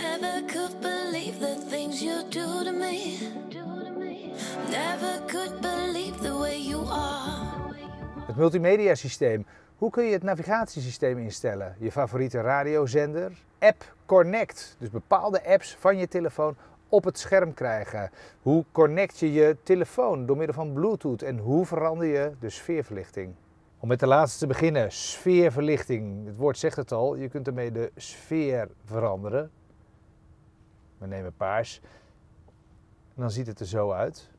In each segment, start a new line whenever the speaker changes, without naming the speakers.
Never could believe the things you do to me. Never could believe the way you are. Het multimedia systeem. Hoe kun je het navigatiesysteem instellen? Je favoriete radiozender? App Connect. Dus bepaalde apps van je telefoon op het scherm krijgen. Hoe connect je je telefoon door middel van Bluetooth en hoe verander je de sfeerverlichting? Om met de laatste te beginnen, sfeerverlichting. Het woord zegt het al, je kunt ermee de sfeer veranderen we nemen paars. En dan ziet het er zo uit.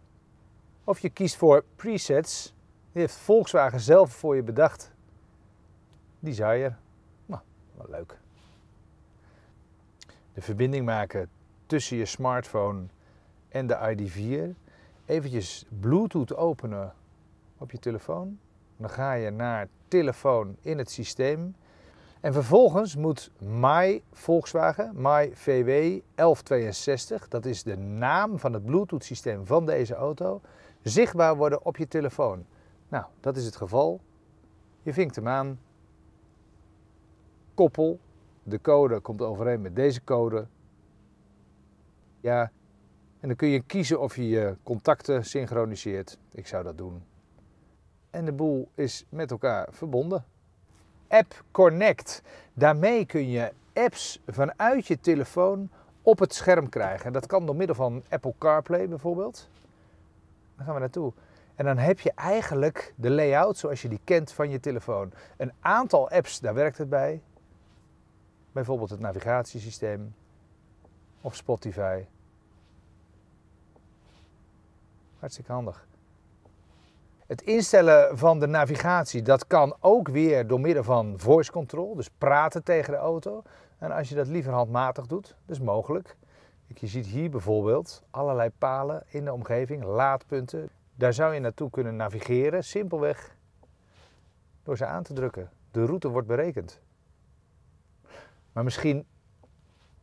Of je kiest voor presets. Die heeft Volkswagen zelf voor je bedacht. Desire. Nou, wel leuk. De verbinding maken tussen je smartphone en de ID4. Eventjes Bluetooth openen op je telefoon. Dan ga je naar telefoon in het systeem. En vervolgens moet My Volkswagen, My VW 1162, dat is de naam van het Bluetooth systeem van deze auto, zichtbaar worden op je telefoon. Nou, dat is het geval. Je vinkt hem aan, koppel, de code komt overeen met deze code. Ja, en dan kun je kiezen of je je contacten synchroniseert. Ik zou dat doen. En de boel is met elkaar verbonden. App Connect. Daarmee kun je apps vanuit je telefoon op het scherm krijgen. En dat kan door middel van Apple CarPlay bijvoorbeeld. Daar gaan we naartoe. En dan heb je eigenlijk de layout zoals je die kent van je telefoon. Een aantal apps, daar werkt het bij. Bijvoorbeeld het navigatiesysteem of Spotify. Hartstikke handig. Het instellen van de navigatie, dat kan ook weer door middel van voice control, dus praten tegen de auto. En als je dat liever handmatig doet, dat is mogelijk. Je ziet hier bijvoorbeeld allerlei palen in de omgeving, laadpunten. Daar zou je naartoe kunnen navigeren, simpelweg door ze aan te drukken. De route wordt berekend. Maar misschien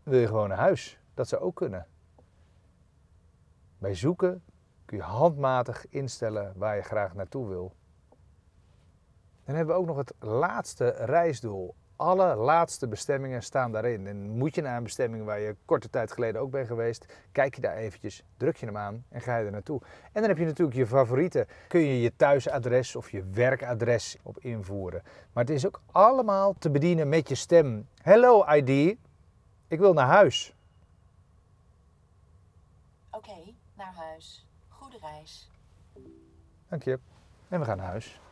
wil je gewoon naar huis. Dat zou ook kunnen. Bij zoeken kun je handmatig instellen waar je graag naartoe wil. Dan hebben we ook nog het laatste reisdoel. Alle laatste bestemmingen staan daarin. En moet je naar een bestemming waar je korte tijd geleden ook bent geweest, kijk je daar eventjes, druk je hem aan en ga je er naartoe. En dan heb je natuurlijk je favorieten. Kun je je thuisadres of je werkadres op invoeren. Maar het is ook allemaal te bedienen met je stem. Hello ID, ik wil naar huis. Oké, naar huis goede reis. Dank je. En we gaan naar huis.